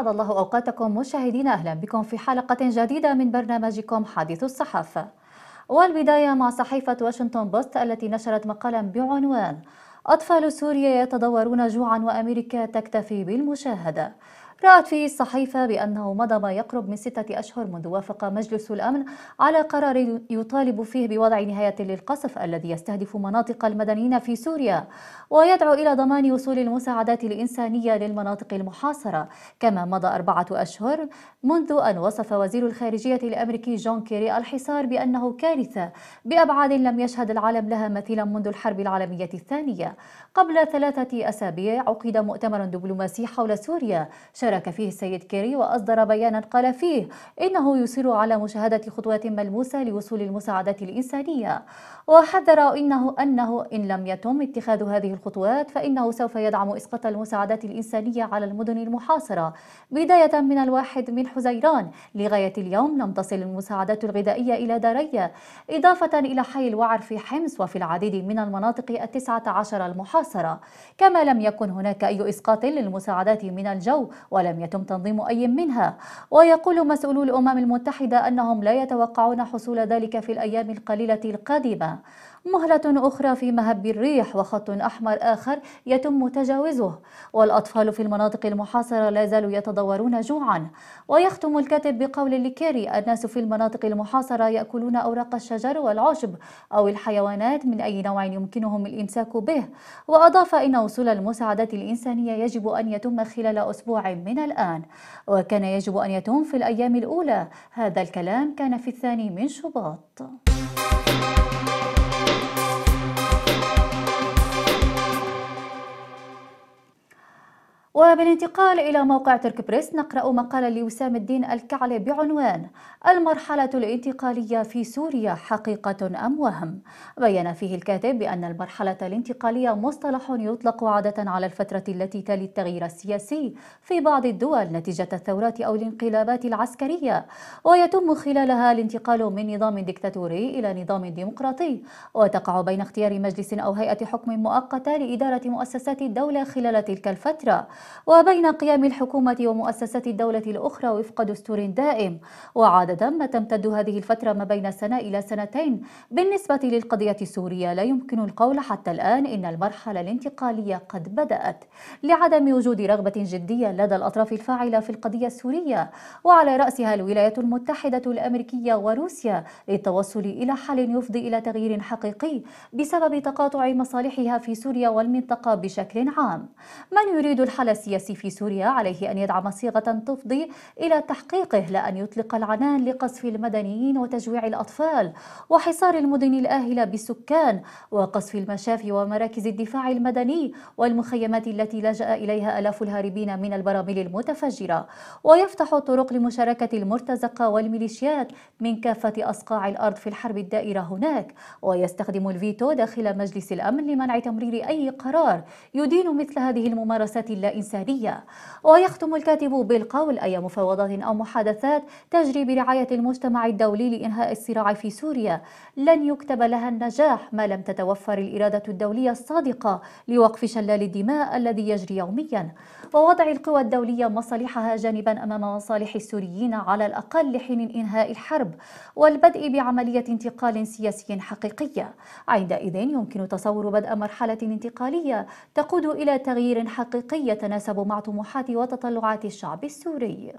أسعد الله أوقاتكم مشاهدين أهلا بكم في حلقة جديدة من برنامجكم حديث الصحافة والبداية مع صحيفة واشنطن بوست التي نشرت مقالا بعنوان أطفال سوريا يتضورون جوعا وأمريكا تكتفي بالمشاهدة رأت فيه الصحيفة بأنه مضى ما يقرب من ستة أشهر منذ وافق مجلس الأمن على قرار يطالب فيه بوضع نهاية للقصف الذي يستهدف مناطق المدنيين في سوريا ويدعو إلى ضمان وصول المساعدات الإنسانية للمناطق المحاصرة كما مضى أربعة أشهر منذ أن وصف وزير الخارجية الأمريكي جون كيري الحصار بأنه كارثة بأبعاد لم يشهد العالم لها مثيلا منذ الحرب العالمية الثانية قبل ثلاثة أسابيع عقد مؤتمر دبلوماسي حول سوريا شارك شارك فيه السيد كيري وأصدر بيانا قال فيه إنه يصر على مشاهدة خطوات ملموسة لوصول المساعدات الإنسانية وحذر إنه أنه إن لم يتم اتخاذ هذه الخطوات فإنه سوف يدعم إسقاط المساعدات الإنسانية على المدن المحاصرة بداية من الواحد من حزيران لغاية اليوم لم تصل المساعدات الغذائية إلى دارية إضافة إلى حي الوعر في حمص وفي العديد من المناطق التسعة عشر المحاصرة كما لم يكن هناك أي إسقاط للمساعدات من الجو ولم يتم تنظيم أي منها ويقول مسؤولو الأمم المتحدة أنهم لا يتوقعون حصول ذلك في الأيام القليلة القادمة مهلة أخرى في مهب الريح وخط أحمر آخر يتم تجاوزه والأطفال في المناطق المحاصرة لا زالوا يتضورون جوعا ويختم الكاتب بقول لكيري الناس في المناطق المحاصرة يأكلون أوراق الشجر والعشب أو الحيوانات من أي نوع يمكنهم الإمساك به وأضاف إن وصول المساعدات الإنسانية يجب أن يتم خلال أسبوع من الآن وكان يجب أن يتم في الأيام الأولى هذا الكلام كان في الثاني من شباط وبالانتقال إلى موقع ترك بريس نقرأ مقالا لوسام الدين الكعلي بعنوان المرحلة الانتقالية في سوريا حقيقة أم وهم بيّن فيه الكاتب بأن المرحلة الانتقالية مصطلح يطلق عادة على الفترة التي تلي التغيير السياسي في بعض الدول نتيجة الثورات أو الانقلابات العسكرية ويتم خلالها الانتقال من نظام ديكتاتوري إلى نظام ديمقراطي وتقع بين اختيار مجلس أو هيئة حكم مؤقتة لإدارة مؤسسات الدولة خلال تلك الفترة وبين قيام الحكومة ومؤسسات الدولة الأخرى وفق دستور دائم وعادة ما تمتد هذه الفترة ما بين سنة إلى سنتين بالنسبة للقضية السورية لا يمكن القول حتى الآن إن المرحلة الانتقالية قد بدأت لعدم وجود رغبة جدية لدى الأطراف الفاعلة في القضية السورية وعلى رأسها الولايات المتحدة الأمريكية وروسيا للتوصل إلى حل يفضي إلى تغيير حقيقي بسبب تقاطع مصالحها في سوريا والمنطقة بشكل عام من يريد الحل السياسي في سوريا عليه أن يدعم صيغة تفضي إلى تحقيقه لأن يطلق العنان لقصف المدنيين وتجويع الأطفال وحصار المدن الآهلة بالسكان وقصف المشافي ومراكز الدفاع المدني والمخيمات التي لجأ إليها ألاف الهاربين من البراميل المتفجرة ويفتح الطرق لمشاركة المرتزقة والميليشيات من كافة أصقاع الأرض في الحرب الدائرة هناك ويستخدم الفيتو داخل مجلس الأمن لمنع تمرير أي قرار يدين مثل هذه الممارسات اللا إنسانية الإنسانية ويختم الكاتب بالقول أي مفاوضات أو محادثات تجري برعاية المجتمع الدولي لإنهاء الصراع في سوريا لن يكتب لها النجاح ما لم تتوفر الإرادة الدولية الصادقة لوقف شلال الدماء الذي يجري يوميا ووضع القوى الدولية مصالحها جانبا أمام مصالح السوريين على الأقل لحين إنهاء الحرب والبدء بعملية انتقال سياسي حقيقية عندئذ يمكن تصور بدء مرحلة انتقالية تقود إلى تغيير حقيقي يتناسب تتناسب مع طموحات وتطلعات الشعب السوري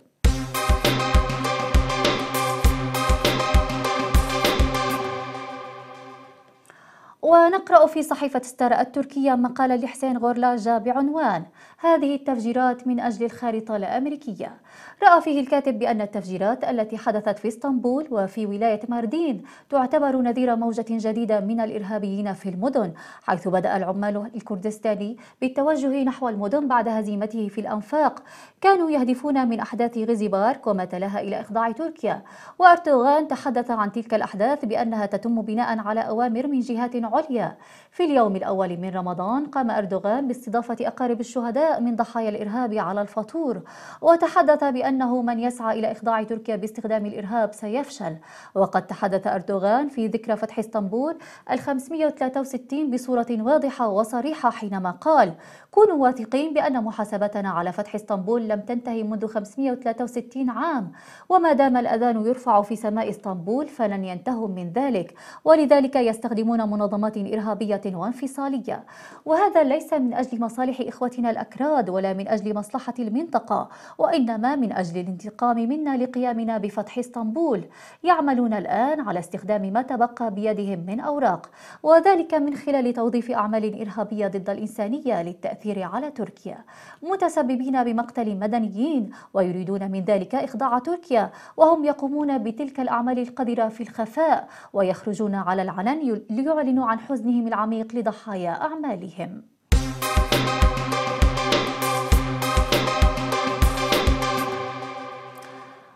ونقرأ في صحيفة ستار التركية مقالا لحسين غورلاجا بعنوان هذه التفجيرات من أجل الخارطة الأمريكية رأى فيه الكاتب بأن التفجيرات التي حدثت في اسطنبول وفي ولاية ماردين تعتبر نذير موجة جديدة من الإرهابيين في المدن حيث بدأ العمال الكردستاني بالتوجه نحو المدن بعد هزيمته في الأنفاق كانوا يهدفون من أحداث غزبارك وما تلاها إلى إخضاع تركيا وأردوغان تحدث عن تلك الأحداث بأنها تتم بناء على أوامر من جهات عليا في اليوم الأول من رمضان قام أردوغان باستضافة أقارب الشهداء من ضحايا الإرهاب على الفطور وتحدث بأنه من يسعى إلى إخضاع تركيا باستخدام الإرهاب سيفشل وقد تحدث أردوغان في ذكرى فتح اسطنبول ال563 بصورة واضحة وصريحة حينما قال كونوا واثقين بأن محاسبتنا على فتح اسطنبول لم تنتهي منذ 563 عام وما دام الأذان يرفع في سماء اسطنبول فلن ينتهوا من ذلك ولذلك يستخدمون منظمة منظمات إرهابية وانفصالية وهذا ليس من أجل مصالح إخوتنا الأكراد ولا من أجل مصلحة المنطقة وإنما من أجل الانتقام منا لقيامنا بفتح اسطنبول يعملون الآن على استخدام ما تبقى بيدهم من أوراق وذلك من خلال توظيف أعمال إرهابية ضد الإنسانية للتأثير على تركيا متسببين بمقتل مدنيين ويريدون من ذلك إخضاع تركيا وهم يقومون بتلك الأعمال القذرة في الخفاء ويخرجون على العلن ليعلنوا عن حزنهم العميق لضحايا أعمالهم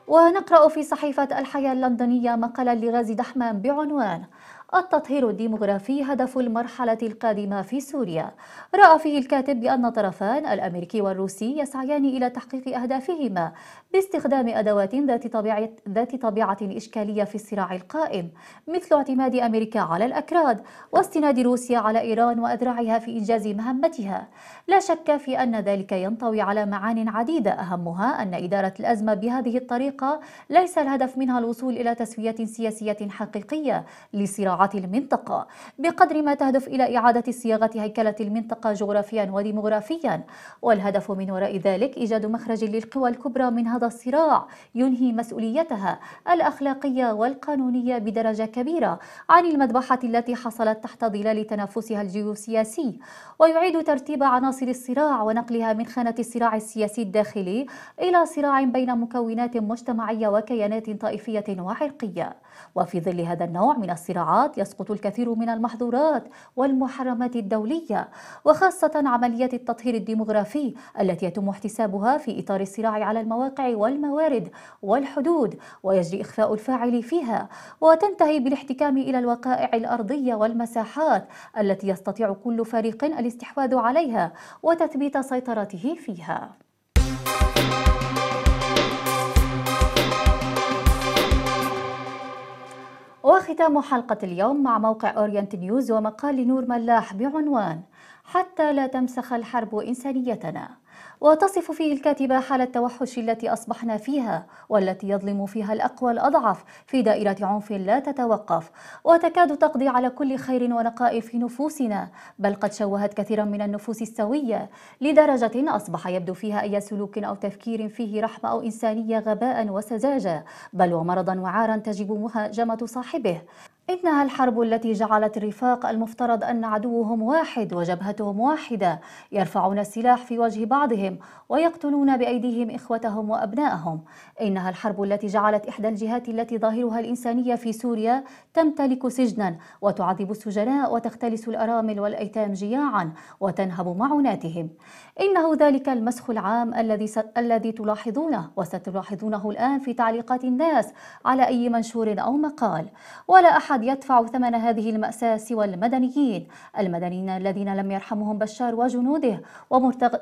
ونقرأ في صحيفة الحياة اللندنية مقالا لغازي دحمان بعنوان التطهير الديمغرافي هدف المرحلة القادمة في سوريا رأى فيه الكاتب بأن طرفان الأمريكي والروسي يسعيان إلى تحقيق أهدافهما باستخدام أدوات ذات طبيعة, ذات طبيعة إشكالية في الصراع القائم مثل اعتماد أمريكا على الأكراد واستناد روسيا على إيران وأذرعها في إنجاز مهمتها لا شك في أن ذلك ينطوي على معان عديدة أهمها أن إدارة الأزمة بهذه الطريقة ليس الهدف منها الوصول إلى تسوية سياسية حقيقية لصراعات المنطقة بقدر ما تهدف إلى إعادة صياغة هيكلة المنطقة جغرافيا وديمغرافيا والهدف من وراء ذلك إيجاد مخرج للقوى الكبرى من هذا الصراع ينهي مسؤوليتها الأخلاقية والقانونية بدرجة كبيرة عن المذبحة التي حصلت تحت ظلال تنافسها الجيوسياسي ويعيد ترتيب عناصر الصراع ونقلها من خانة الصراع السياسي الداخلي إلى صراع بين مكونات مجتمعية وكيانات طائفية وعرقية وفي ظل هذا النوع من الصراعات القضاءات يسقط الكثير من المحظورات والمحرمات الدولية وخاصة عمليات التطهير الديمغرافي التي يتم احتسابها في إطار الصراع على المواقع والموارد والحدود ويجري إخفاء الفاعل فيها وتنتهي بالاحتكام إلى الوقائع الأرضية والمساحات التي يستطيع كل فريق الاستحواذ عليها وتثبيت سيطرته فيها وختام حلقة اليوم مع موقع أورينت نيوز ومقال نور ملاح بعنوان حتى لا تمسخ الحرب إنسانيتنا وتصف فيه الكاتبة حال التوحش التي أصبحنا فيها والتي يظلم فيها الأقوى الأضعف في دائرة عنف لا تتوقف وتكاد تقضي على كل خير ونقاء في نفوسنا بل قد شوهت كثيرا من النفوس السوية لدرجة أصبح يبدو فيها أي سلوك أو تفكير فيه رحمة أو إنسانية غباء وسذاجة بل ومرضا وعارا تجب مهاجمة صاحبه إنها الحرب التي جعلت الرفاق المفترض أن عدوهم واحد وجبهتهم واحدة يرفعون السلاح في وجه بعضهم ويقتلون بأيديهم إخوتهم وأبنائهم إنها الحرب التي جعلت إحدى الجهات التي ظاهرها الإنسانية في سوريا تمتلك سجنا وتعذب السجناء وتختلس الأرامل والأيتام جياعا وتنهب معوناتهم إنه ذلك المسخ العام الذي س... الذي تلاحظونه وستلاحظونه الآن في تعليقات الناس على أي منشور أو مقال ولا أحد أحد يدفع ثمن هذه المأساة سوى المدنيين المدنيين الذين لم يرحمهم بشار وجنوده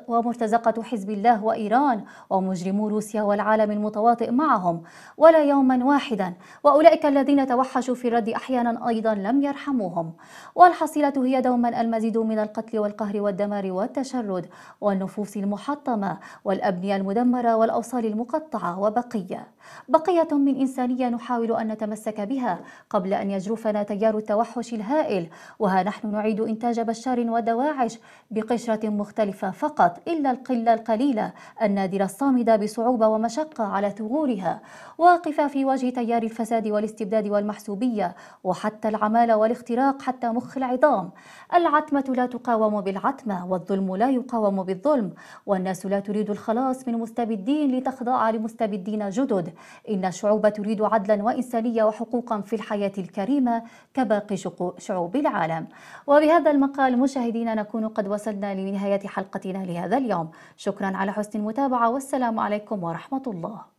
ومرتزقة حزب الله وإيران ومجرمو روسيا والعالم المتواطئ معهم ولا يوما واحدا وأولئك الذين توحشوا في الرد أحيانا أيضا لم يرحموهم والحصيلة هي دوما المزيد من القتل والقهر والدمار والتشرد والنفوس المحطمة والأبنية المدمرة والأوصال المقطعة وبقية بقية من إنسانية نحاول أن نتمسك بها قبل أن يجرفنا تيار التوحش الهائل وها نحن نعيد إنتاج بشار ودواعش بقشرة مختلفة فقط إلا القلة القليلة النادرة الصامدة بصعوبة ومشقة على ثغورها واقفة في وجه تيار الفساد والاستبداد والمحسوبية وحتى العمالة والاختراق حتى مخ العظام العتمة لا تقاوم بالعتمة والظلم لا يقاوم بالظلم والناس لا تريد الخلاص من مستبدين لتخضع لمستبدين جدد إن الشعوب تريد عدلا وإنسانية وحقوقا في الحياة الكريمة كباقي شعوب العالم وبهذا المقال مشاهدينا نكون قد وصلنا لنهاية حلقتنا لهذا اليوم شكرا على حسن المتابعة والسلام عليكم ورحمة الله